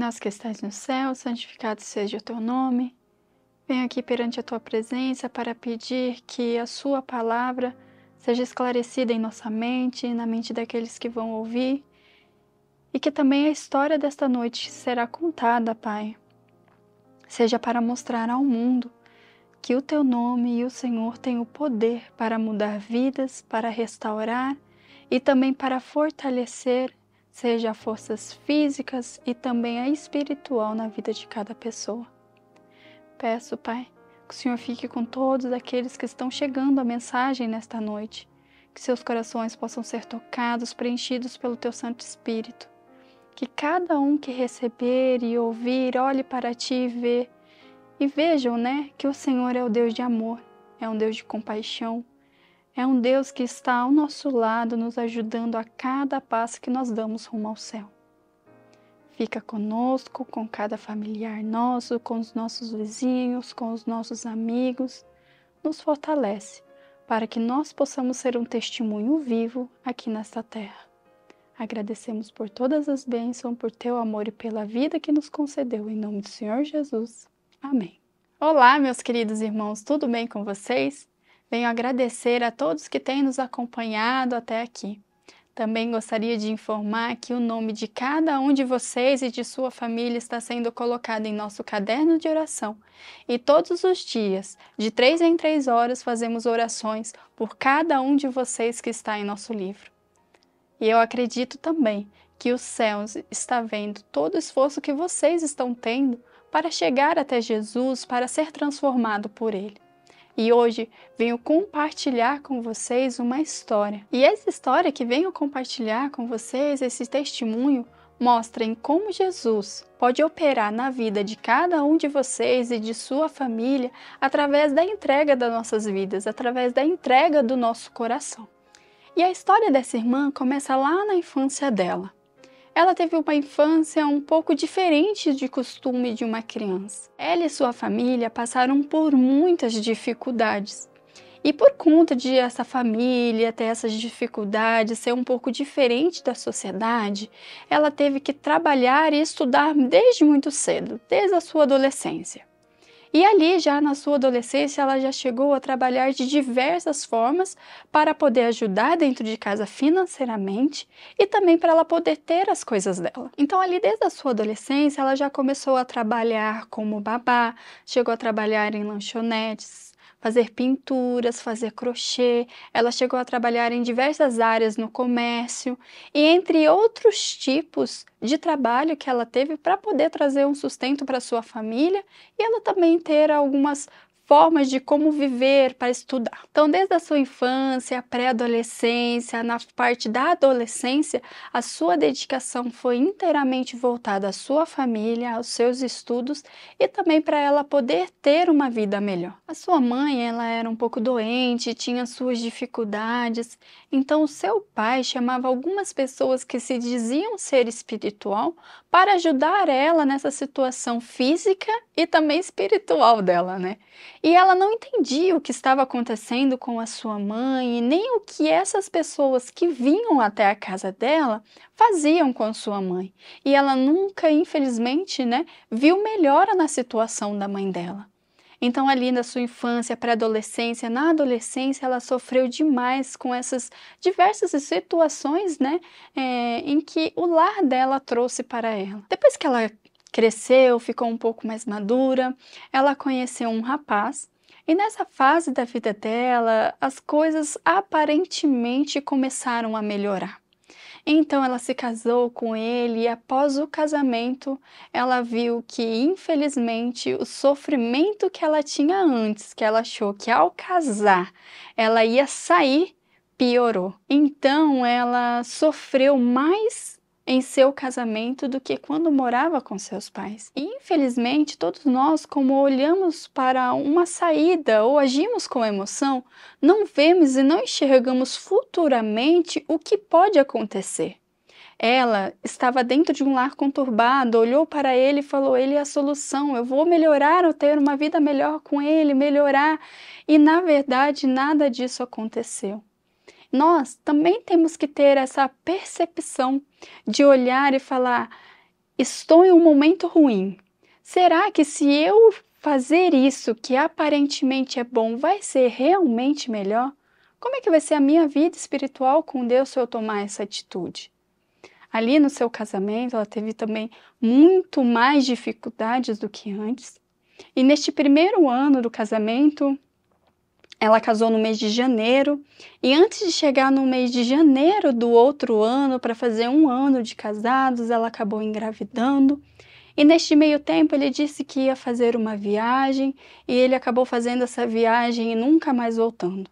nós que estás no céu, santificado seja o teu nome. Venho aqui perante a tua presença para pedir que a sua palavra seja esclarecida em nossa mente, na mente daqueles que vão ouvir, e que também a história desta noite será contada, Pai, seja para mostrar ao mundo que o teu nome e o Senhor têm o poder para mudar vidas, para restaurar e também para fortalecer seja forças físicas e também a espiritual na vida de cada pessoa. Peço, Pai, que o Senhor fique com todos aqueles que estão chegando a mensagem nesta noite, que seus corações possam ser tocados, preenchidos pelo Teu Santo Espírito, que cada um que receber e ouvir olhe para Ti e vê, e vejam, né, que o Senhor é o Deus de amor, é um Deus de compaixão, é um Deus que está ao nosso lado, nos ajudando a cada passo que nós damos rumo ao céu. Fica conosco, com cada familiar nosso, com os nossos vizinhos, com os nossos amigos. Nos fortalece para que nós possamos ser um testemunho vivo aqui nesta terra. Agradecemos por todas as bênçãos, por teu amor e pela vida que nos concedeu, em nome do Senhor Jesus. Amém. Olá, meus queridos irmãos, tudo bem com vocês? Venho agradecer a todos que têm nos acompanhado até aqui. Também gostaria de informar que o nome de cada um de vocês e de sua família está sendo colocado em nosso caderno de oração. E todos os dias, de três em três horas, fazemos orações por cada um de vocês que está em nosso livro. E eu acredito também que o céu está vendo todo o esforço que vocês estão tendo para chegar até Jesus, para ser transformado por Ele e hoje venho compartilhar com vocês uma história. E essa história que venho compartilhar com vocês, esse testemunho, mostrem como Jesus pode operar na vida de cada um de vocês e de sua família através da entrega das nossas vidas, através da entrega do nosso coração. E a história dessa irmã começa lá na infância dela ela teve uma infância um pouco diferente de costume de uma criança. Ela e sua família passaram por muitas dificuldades. E por conta de essa família ter essas dificuldades, ser um pouco diferente da sociedade, ela teve que trabalhar e estudar desde muito cedo, desde a sua adolescência. E ali, já na sua adolescência, ela já chegou a trabalhar de diversas formas para poder ajudar dentro de casa financeiramente e também para ela poder ter as coisas dela. Então, ali desde a sua adolescência, ela já começou a trabalhar como babá, chegou a trabalhar em lanchonetes, fazer pinturas, fazer crochê. Ela chegou a trabalhar em diversas áreas no comércio e entre outros tipos de trabalho que ela teve para poder trazer um sustento para sua família e ela também ter algumas formas de como viver para estudar. Então, desde a sua infância, pré-adolescência, na parte da adolescência, a sua dedicação foi inteiramente voltada à sua família, aos seus estudos e também para ela poder ter uma vida melhor. A sua mãe, ela era um pouco doente, tinha suas dificuldades, então o seu pai chamava algumas pessoas que se diziam ser espiritual para ajudar ela nessa situação física e também espiritual dela, né? E ela não entendia o que estava acontecendo com a sua mãe e nem o que essas pessoas que vinham até a casa dela faziam com sua mãe. E ela nunca, infelizmente, né, viu melhora na situação da mãe dela. Então, ali na sua infância, pré-adolescência, na adolescência, ela sofreu demais com essas diversas situações, né, é, em que o lar dela trouxe para ela. Depois que ela cresceu, ficou um pouco mais madura, ela conheceu um rapaz e nessa fase da vida dela, as coisas aparentemente começaram a melhorar. Então ela se casou com ele e após o casamento, ela viu que infelizmente o sofrimento que ela tinha antes, que ela achou que ao casar ela ia sair, piorou. Então ela sofreu mais em seu casamento do que quando morava com seus pais. E, infelizmente, todos nós, como olhamos para uma saída ou agimos com emoção, não vemos e não enxergamos futuramente o que pode acontecer. Ela estava dentro de um lar conturbado, olhou para ele e falou: Ele é a solução, eu vou melhorar, eu ter uma vida melhor com ele, melhorar. E na verdade, nada disso aconteceu nós também temos que ter essa percepção de olhar e falar: estou em um momento ruim. Será que se eu fazer isso que aparentemente é bom vai ser realmente melhor? Como é que vai ser a minha vida espiritual com Deus se eu tomar essa atitude? Ali no seu casamento, ela teve também muito mais dificuldades do que antes. E neste primeiro ano do casamento, ela casou no mês de janeiro e antes de chegar no mês de janeiro do outro ano para fazer um ano de casados, ela acabou engravidando. E neste meio tempo ele disse que ia fazer uma viagem e ele acabou fazendo essa viagem e nunca mais voltando.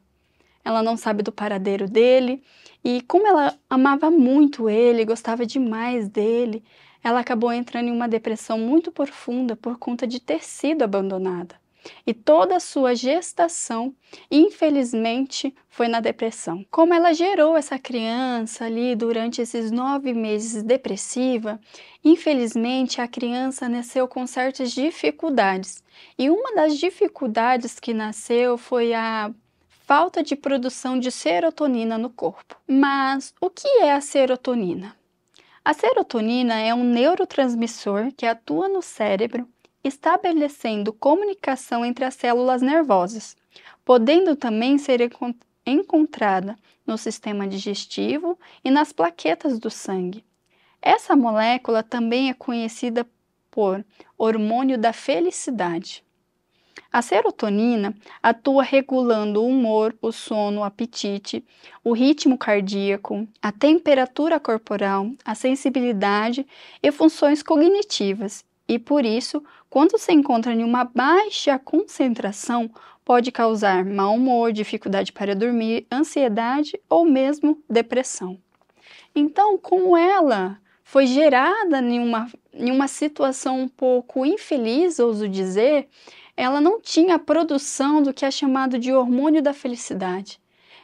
Ela não sabe do paradeiro dele e como ela amava muito ele, gostava demais dele, ela acabou entrando em uma depressão muito profunda por conta de ter sido abandonada e toda a sua gestação, infelizmente, foi na depressão. Como ela gerou essa criança ali durante esses nove meses depressiva, infelizmente a criança nasceu com certas dificuldades. E uma das dificuldades que nasceu foi a falta de produção de serotonina no corpo. Mas o que é a serotonina? A serotonina é um neurotransmissor que atua no cérebro estabelecendo comunicação entre as células nervosas, podendo também ser encontrada no sistema digestivo e nas plaquetas do sangue. Essa molécula também é conhecida por hormônio da felicidade. A serotonina atua regulando o humor, o sono, o apetite, o ritmo cardíaco, a temperatura corporal, a sensibilidade e funções cognitivas, e por isso, quando se encontra em uma baixa concentração, pode causar mau humor, dificuldade para dormir, ansiedade ou mesmo depressão. Então, como ela foi gerada em uma, em uma situação um pouco infeliz, ouso dizer, ela não tinha a produção do que é chamado de hormônio da felicidade.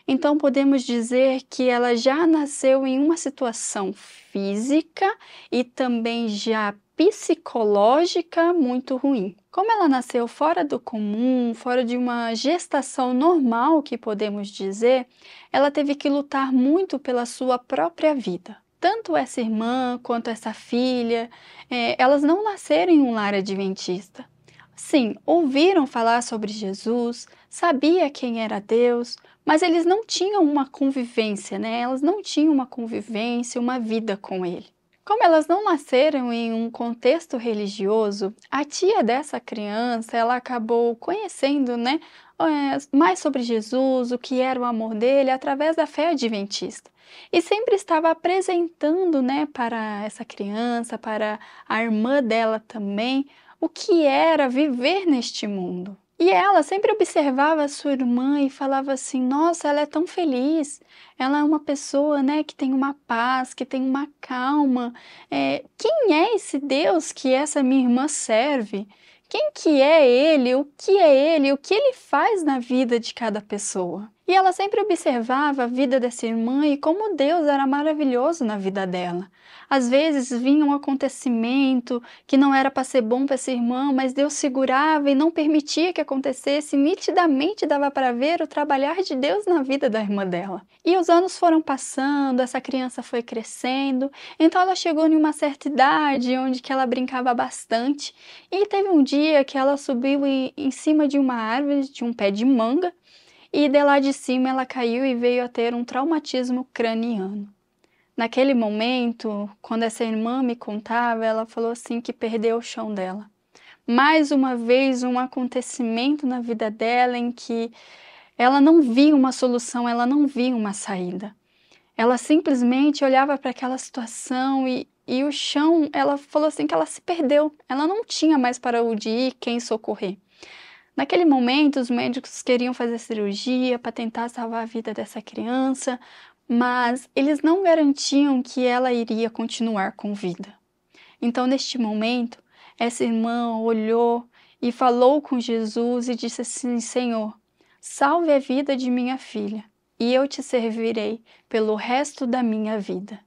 Então, podemos dizer que ela já nasceu em uma situação física e também já psicológica muito ruim. Como ela nasceu fora do comum, fora de uma gestação normal, que podemos dizer, ela teve que lutar muito pela sua própria vida. Tanto essa irmã quanto essa filha, é, elas não nasceram em um lar adventista. Sim, ouviram falar sobre Jesus, sabia quem era Deus, mas eles não tinham uma convivência, né? Elas não tinham uma convivência, uma vida com ele. Como elas não nasceram em um contexto religioso, a tia dessa criança ela acabou conhecendo né, eh, mais sobre Jesus, o que era o amor dele, através da fé adventista. E sempre estava apresentando né, para essa criança, para a irmã dela também, o que era viver neste mundo. E ela sempre observava a sua irmã e falava assim: "Nossa, ela é tão feliz. Ela é uma pessoa, né, que tem uma paz, que tem uma calma. É, quem é esse Deus que essa minha irmã serve? Quem que é ele? O que é ele? O que ele faz na vida de cada pessoa?" E ela sempre observava a vida dessa irmã e como Deus era maravilhoso na vida dela. Às vezes vinha um acontecimento que não era para ser bom para essa irmã, mas Deus segurava e não permitia que acontecesse, nitidamente dava para ver o trabalhar de Deus na vida da irmã dela. E os anos foram passando, essa criança foi crescendo, então ela chegou em uma certa idade onde que ela brincava bastante, e teve um dia que ela subiu em, em cima de uma árvore, de um pé de manga, e de lá de cima ela caiu e veio a ter um traumatismo craniano. Naquele momento, quando essa irmã me contava, ela falou assim que perdeu o chão dela. Mais uma vez, um acontecimento na vida dela em que ela não via uma solução, ela não via uma saída. Ela simplesmente olhava para aquela situação e, e o chão, ela falou assim que ela se perdeu, ela não tinha mais para onde ir, quem socorrer. Naquele momento, os médicos queriam fazer cirurgia para tentar salvar a vida dessa criança, mas eles não garantiam que ela iria continuar com vida. Então, neste momento, essa irmã olhou e falou com Jesus e disse assim: Senhor, salve a vida de minha filha, e eu te servirei pelo resto da minha vida.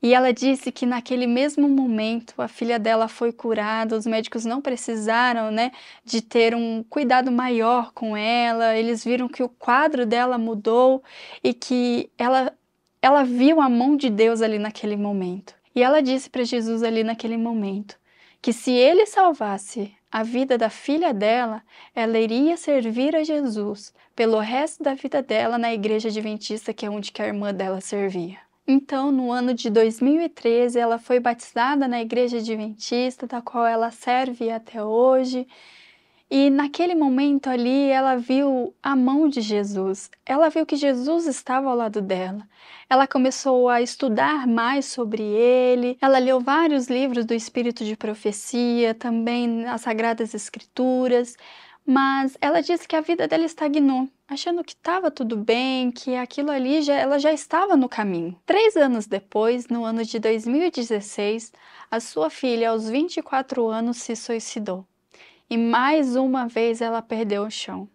E ela disse que naquele mesmo momento a filha dela foi curada, os médicos não precisaram, né, de ter um cuidado maior com ela. Eles viram que o quadro dela mudou e que ela ela viu a mão de Deus ali naquele momento. E ela disse para Jesus ali naquele momento que se ele salvasse a vida da filha dela, ela iria servir a Jesus pelo resto da vida dela na igreja adventista, que é onde que a irmã dela servia. Então, no ano de 2013, ela foi batizada na Igreja Adventista, da qual ela serve até hoje. E naquele momento ali, ela viu a mão de Jesus. Ela viu que Jesus estava ao lado dela. Ela começou a estudar mais sobre ele. Ela leu vários livros do Espírito de Profecia, também as Sagradas Escrituras mas ela disse que a vida dela estagnou, achando que estava tudo bem, que aquilo ali já, ela já estava no caminho. Três anos depois, no ano de 2016, a sua filha, aos 24 anos, se suicidou. E mais uma vez ela perdeu o chão.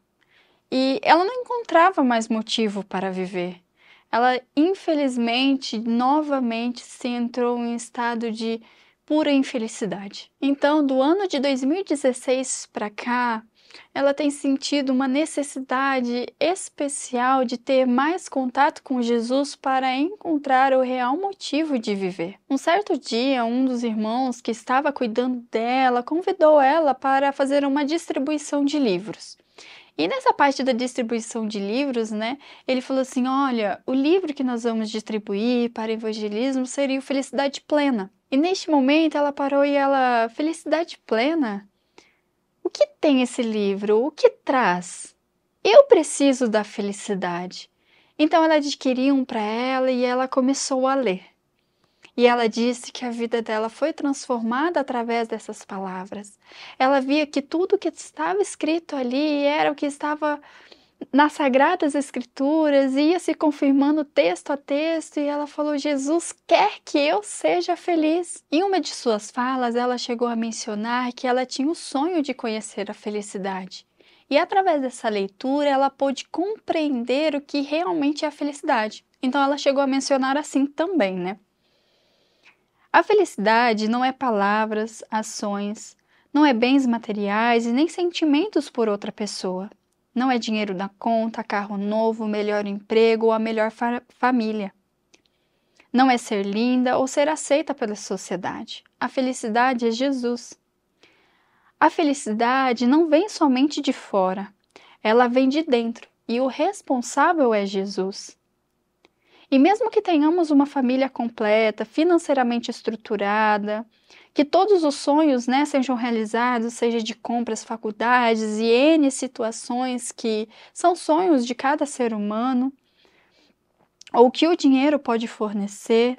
E ela não encontrava mais motivo para viver. Ela, infelizmente, novamente se entrou em estado de pura infelicidade. Então, do ano de 2016 para cá, ela tem sentido uma necessidade especial de ter mais contato com Jesus para encontrar o real motivo de viver. Um certo dia, um dos irmãos que estava cuidando dela convidou ela para fazer uma distribuição de livros. E nessa parte da distribuição de livros, né, ele falou assim: olha, o livro que nós vamos distribuir para evangelismo seria o Felicidade Plena. E neste momento ela parou e ela, Felicidade Plena? que tem esse livro? O que traz? Eu preciso da felicidade. Então ela adquiriu um para ela e ela começou a ler. E ela disse que a vida dela foi transformada através dessas palavras. Ela via que tudo que estava escrito ali era o que estava nas Sagradas Escrituras, ia se confirmando texto a texto, e ela falou: Jesus quer que eu seja feliz. Em uma de suas falas, ela chegou a mencionar que ela tinha o sonho de conhecer a felicidade. E através dessa leitura, ela pôde compreender o que realmente é a felicidade. Então, ela chegou a mencionar assim também, né? A felicidade não é palavras, ações, não é bens materiais e nem sentimentos por outra pessoa não é dinheiro na conta, carro novo, melhor emprego ou a melhor fa família. Não é ser linda ou ser aceita pela sociedade. A felicidade é Jesus. A felicidade não vem somente de fora, ela vem de dentro e o responsável é Jesus. E mesmo que tenhamos uma família completa, financeiramente estruturada, que todos os sonhos né, sejam realizados, seja de compras, faculdades e N situações que são sonhos de cada ser humano, ou que o dinheiro pode fornecer.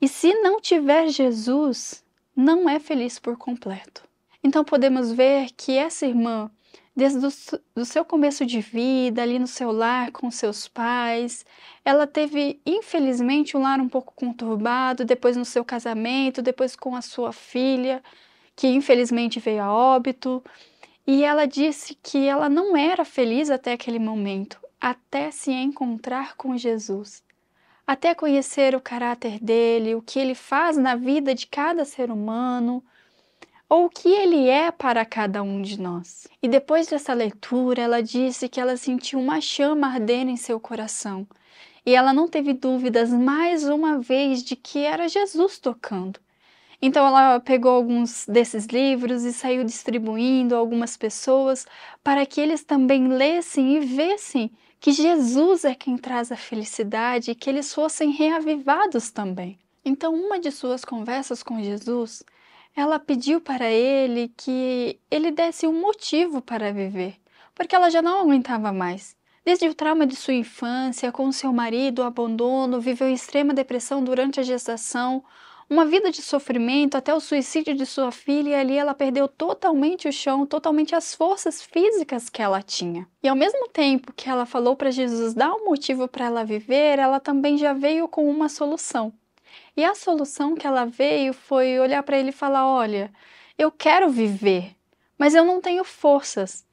E se não tiver Jesus, não é feliz por completo. Então podemos ver que essa irmã desde o seu começo de vida, ali no seu lar com seus pais. Ela teve, infelizmente, um lar um pouco conturbado, depois no seu casamento, depois com a sua filha, que infelizmente veio a óbito. E ela disse que ela não era feliz até aquele momento, até se encontrar com Jesus, até conhecer o caráter dele, o que ele faz na vida de cada ser humano ou o que ele é para cada um de nós. E depois dessa leitura, ela disse que ela sentiu uma chama arder em seu coração. E ela não teve dúvidas mais uma vez de que era Jesus tocando. Então ela pegou alguns desses livros e saiu distribuindo a algumas pessoas para que eles também lessem e vessem que Jesus é quem traz a felicidade e que eles fossem reavivados também. Então, uma de suas conversas com Jesus ela pediu para ele que ele desse um motivo para viver, porque ela já não aguentava mais. Desde o trauma de sua infância, com seu marido, o abandono, viveu extrema depressão durante a gestação, uma vida de sofrimento até o suicídio de sua filha, e ali ela perdeu totalmente o chão, totalmente as forças físicas que ela tinha. E ao mesmo tempo que ela falou para Jesus dar um motivo para ela viver, ela também já veio com uma solução. E a solução que ela veio foi olhar para ele e falar: olha, eu quero viver, mas eu não tenho forças.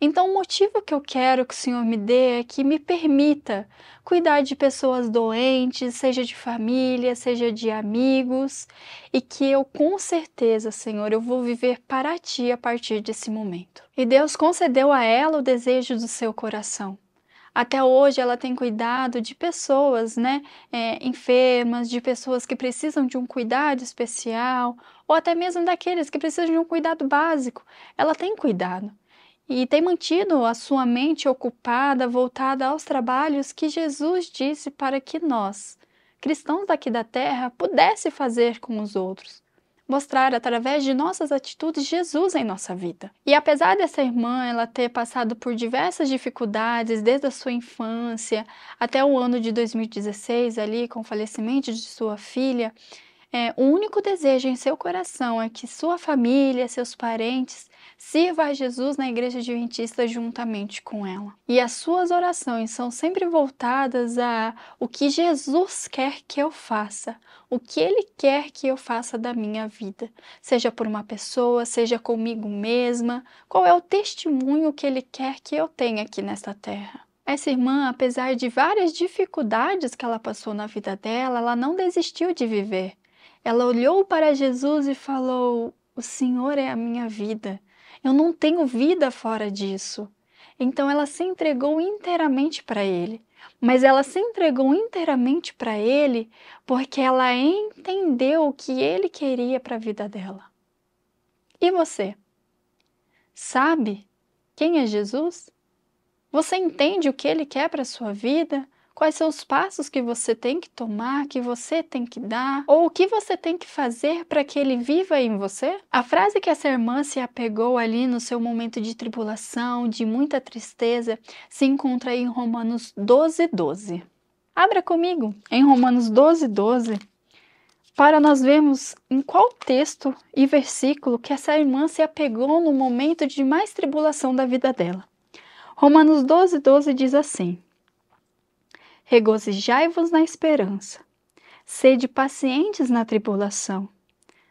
Então, o motivo que eu quero que o Senhor me dê é que me permita cuidar de pessoas doentes, seja de família, seja de amigos, e que eu, com certeza, Senhor, eu vou viver para ti a partir desse momento. E Deus concedeu a ela o desejo do seu coração. Até hoje ela tem cuidado de pessoas né, é, enfermas, de pessoas que precisam de um cuidado especial, ou até mesmo daqueles que precisam de um cuidado básico. Ela tem cuidado e tem mantido a sua mente ocupada, voltada aos trabalhos que Jesus disse para que nós, cristãos daqui da terra, pudesse fazer com os outros mostrar através de nossas atitudes Jesus em nossa vida. E apesar dessa irmã ela ter passado por diversas dificuldades desde a sua infância até o ano de 2016 ali com o falecimento de sua filha, é, o único desejo em seu coração é que sua família, seus parentes, sirva a Jesus na igreja adventista juntamente com ela. E as suas orações são sempre voltadas a o que Jesus quer que eu faça, o que ele quer que eu faça da minha vida, seja por uma pessoa, seja comigo mesma, qual é o testemunho que ele quer que eu tenha aqui nesta terra. Essa irmã, apesar de várias dificuldades que ela passou na vida dela, ela não desistiu de viver. Ela olhou para Jesus e falou: O Senhor é a minha vida. Eu não tenho vida fora disso. Então ela se entregou inteiramente para ele. Mas ela se entregou inteiramente para ele porque ela entendeu o que ele queria para a vida dela. E você? Sabe quem é Jesus? Você entende o que ele quer para a sua vida? quais são os passos que você tem que tomar, que você tem que dar, ou o que você tem que fazer para que ele viva em você? A frase que essa irmã se apegou ali no seu momento de tribulação, de muita tristeza, se encontra em Romanos 12, 12. Abra comigo em Romanos 12, 12, para nós vermos em qual texto e versículo que essa irmã se apegou no momento de mais tribulação da vida dela. Romanos 12, 12 diz assim: regozijai-vos na esperança, sede pacientes na tribulação,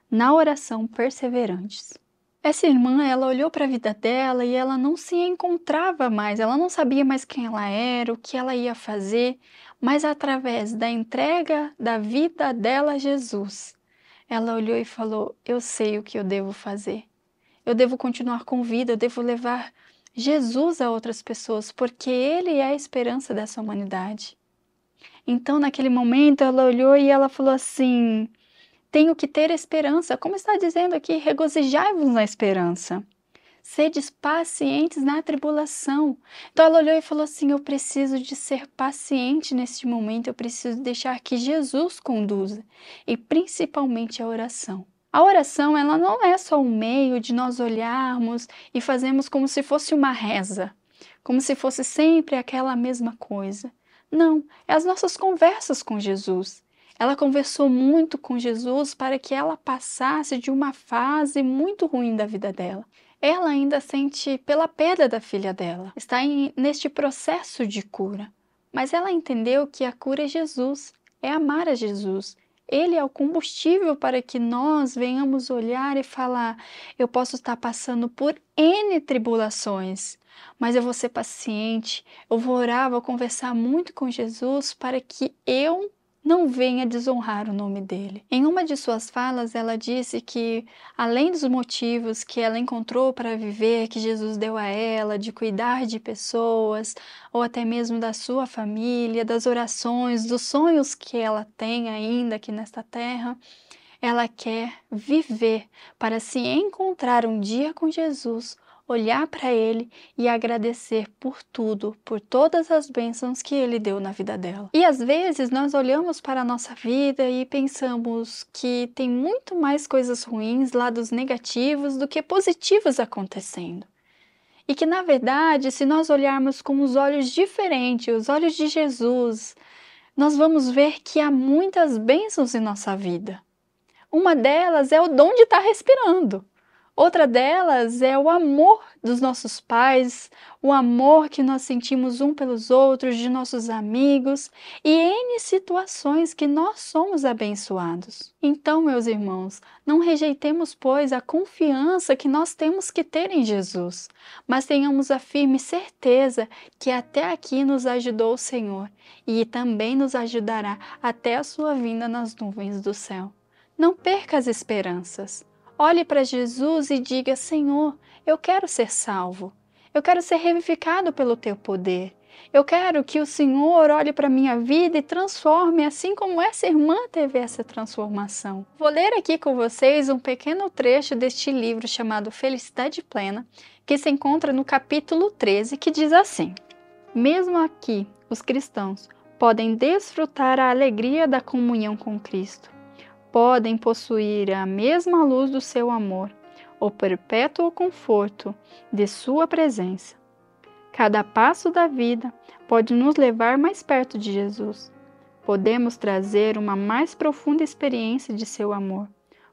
na oração perseverantes. Essa irmã, ela olhou para a vida dela e ela não se encontrava mais, ela não sabia mais quem ela era, o que ela ia fazer, mas através da entrega da vida dela a Jesus, ela olhou e falou: Eu sei o que eu devo fazer. Eu devo continuar com vida, eu devo levar Jesus a outras pessoas, porque Ele é a esperança dessa humanidade. Então, naquele momento, ela olhou e ela falou assim: Tenho que ter esperança. Como está dizendo aqui, regozijai-vos na esperança. Sedes pacientes na tribulação. Então ela olhou e falou assim: Eu preciso de ser paciente neste momento, eu preciso deixar que Jesus conduza, e principalmente a oração. A oração, ela não é só um meio de nós olharmos e fazermos como se fosse uma reza, como se fosse sempre aquela mesma coisa. Não, é as nossas conversas com Jesus. Ela conversou muito com Jesus para que ela passasse de uma fase muito ruim da vida dela. Ela ainda sente pela perda da filha dela, está em, neste processo de cura. Mas ela entendeu que a cura é Jesus, é amar a Jesus, ele é o combustível para que nós venhamos olhar e falar: eu posso estar passando por N tribulações, mas eu vou ser paciente, eu vou orar, vou conversar muito com Jesus para que eu não venha desonrar o nome dele. Em uma de suas falas, ela disse que, além dos motivos que ela encontrou para viver, que Jesus deu a ela, de cuidar de pessoas, ou até mesmo da sua família, das orações, dos sonhos que ela tem ainda aqui nesta terra, ela quer viver para se encontrar um dia com Jesus olhar para Ele e agradecer por tudo, por todas as bênçãos que Ele deu na vida dela. E às vezes nós olhamos para a nossa vida e pensamos que tem muito mais coisas ruins, lados negativos, do que positivos acontecendo. E que na verdade, se nós olharmos com os olhos diferentes, os olhos de Jesus, nós vamos ver que há muitas bênçãos em nossa vida. Uma delas é o dom de estar tá respirando. Outra delas é o amor dos nossos pais, o amor que nós sentimos um pelos outros, de nossos amigos e N situações que nós somos abençoados. Então, meus irmãos, não rejeitemos, pois, a confiança que nós temos que ter em Jesus, mas tenhamos a firme certeza que até aqui nos ajudou o Senhor e também nos ajudará até a sua vinda nas nuvens do céu. Não perca as esperanças. Olhe para Jesus e diga: Senhor, eu quero ser salvo. Eu quero ser revivificado pelo teu poder. Eu quero que o Senhor olhe para a minha vida e transforme, assim como essa irmã teve essa transformação. Vou ler aqui com vocês um pequeno trecho deste livro chamado Felicidade Plena, que se encontra no capítulo 13, que diz assim: Mesmo aqui, os cristãos podem desfrutar a alegria da comunhão com Cristo, podem possuir a mesma luz do seu amor, o perpétuo conforto de sua presença. Cada passo da vida pode nos levar mais perto de Jesus. Podemos trazer uma mais profunda experiência de seu amor,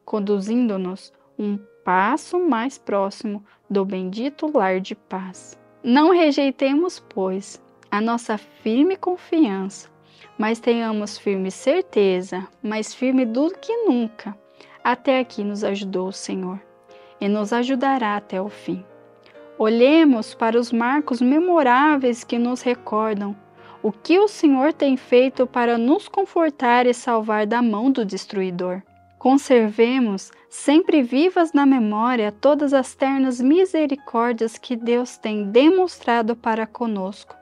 conduzindo-nos um passo mais próximo do bendito lar de paz. Não rejeitemos, pois, a nossa firme confiança mas tenhamos firme certeza, mais firme do que nunca. Até aqui nos ajudou o Senhor e nos ajudará até o fim. Olhemos para os marcos memoráveis que nos recordam o que o Senhor tem feito para nos confortar e salvar da mão do destruidor. Conservemos sempre vivas na memória todas as ternas misericórdias que Deus tem demonstrado para conosco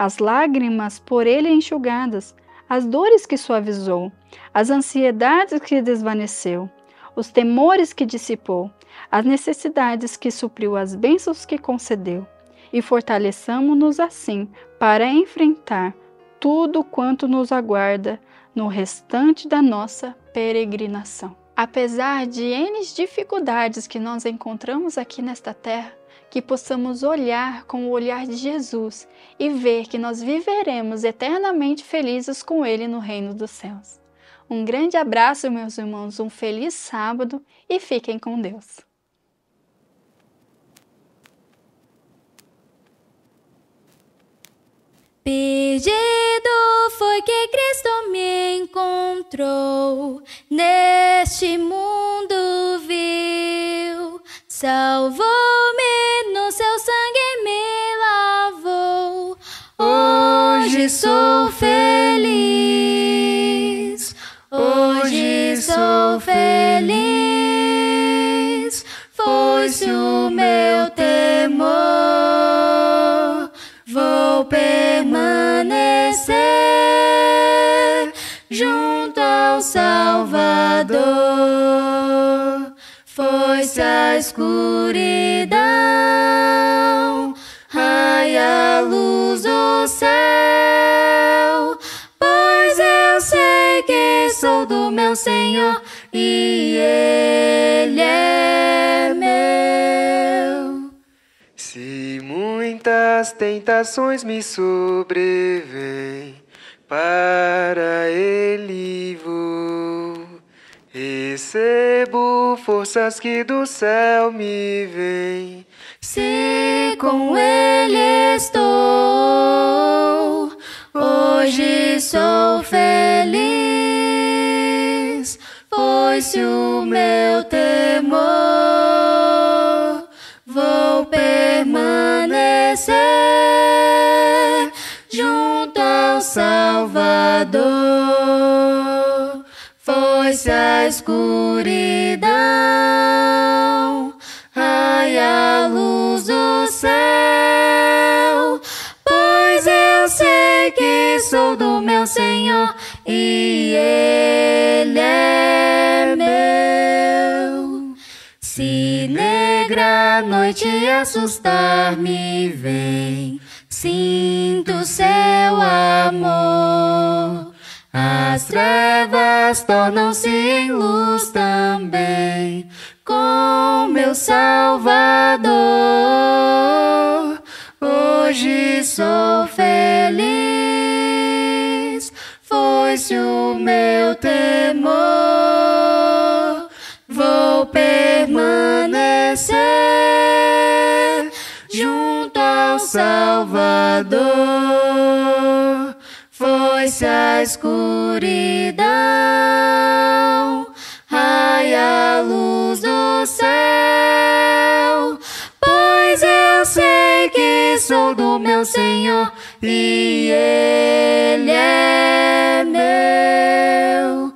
as lágrimas por ele enxugadas, as dores que suavizou, as ansiedades que desvaneceu, os temores que dissipou, as necessidades que supriu, as bênçãos que concedeu. E fortaleçamos-nos assim para enfrentar tudo quanto nos aguarda no restante da nossa peregrinação. Apesar de N dificuldades que nós encontramos aqui nesta terra, que possamos olhar com o olhar de Jesus e ver que nós viveremos eternamente felizes com Ele no reino dos céus. Um grande abraço, meus irmãos, um feliz sábado e fiquem com Deus. Perdido foi que Cristo me encontrou, neste mundo viu, salvou. do meu Senhor e Ele é meu. Se muitas tentações me sobrevêm, para Ele vou. Recebo forças que do céu me vêm. Se com Ele estou Hoje sou feliz, pois se o meu temor vou permanecer junto ao Salvador. Foi-se a escuridão sou do meu Senhor e Ele é meu. Se negra noite assustar-me vem, sinto seu amor. As trevas tornam-se em luz também, com meu Salvador. Hoje sou feliz foi-se o meu temor, vou permanecer junto ao Salvador. Foi-se a escuridão, raia a luz do céu, pois eu sei que sou do meu Senhor e Ele é meu.